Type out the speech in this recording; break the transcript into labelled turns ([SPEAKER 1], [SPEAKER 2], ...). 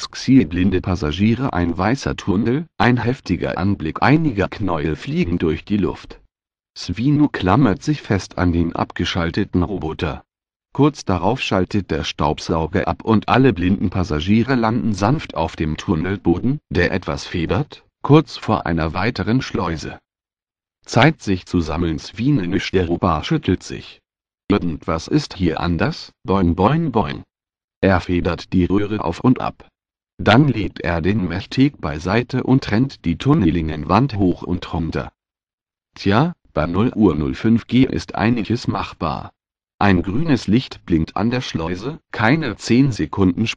[SPEAKER 1] Xie blinde Passagiere ein weißer Tunnel, ein heftiger Anblick einiger Knäuel fliegen durch die Luft. Svino klammert sich fest an den abgeschalteten Roboter. Kurz darauf schaltet der Staubsauger ab und alle blinden Passagiere landen sanft auf dem Tunnelboden, der etwas federt, kurz vor einer weiteren Schleuse. Zeit sich zu sammeln Swinenisch der Roboter schüttelt sich. Irgendwas ist hier anders, boing boing boing. Er federt die Röhre auf und ab. Dann lädt er den Meshtek beiseite und rennt die Tunnelingenwand hoch und runter. Tja, bei 0 Uhr 05G ist einiges machbar. Ein grünes Licht blinkt an der Schleuse, keine 10 Sekunden später.